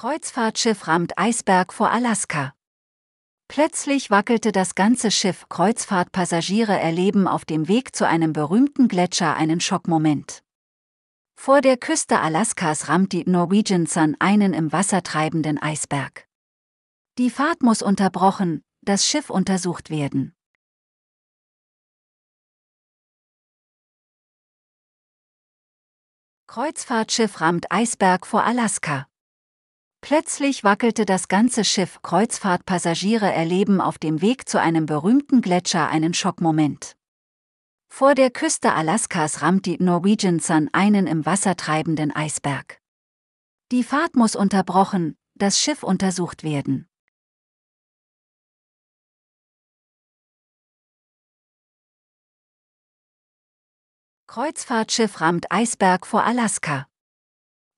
Kreuzfahrtschiff rammt Eisberg vor Alaska. Plötzlich wackelte das ganze Schiff. Kreuzfahrtpassagiere erleben auf dem Weg zu einem berühmten Gletscher einen Schockmoment. Vor der Küste Alaskas rammt die Norwegian Sun einen im Wasser treibenden Eisberg. Die Fahrt muss unterbrochen, das Schiff untersucht werden. Kreuzfahrtschiff rammt Eisberg vor Alaska. Plötzlich wackelte das ganze Schiff. Kreuzfahrtpassagiere erleben auf dem Weg zu einem berühmten Gletscher einen Schockmoment. Vor der Küste Alaskas rammt die Norwegian Sun einen im Wasser treibenden Eisberg. Die Fahrt muss unterbrochen, das Schiff untersucht werden. Kreuzfahrtschiff rammt Eisberg vor Alaska.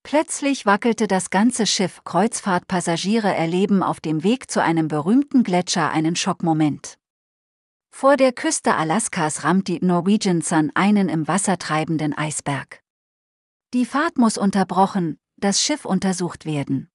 Plötzlich wackelte das ganze Schiff. Kreuzfahrtpassagiere erleben auf dem Weg zu einem berühmten Gletscher einen Schockmoment. Vor der Küste Alaskas rammt die Norwegian Sun einen im Wasser treibenden Eisberg. Die Fahrt muss unterbrochen, das Schiff untersucht werden.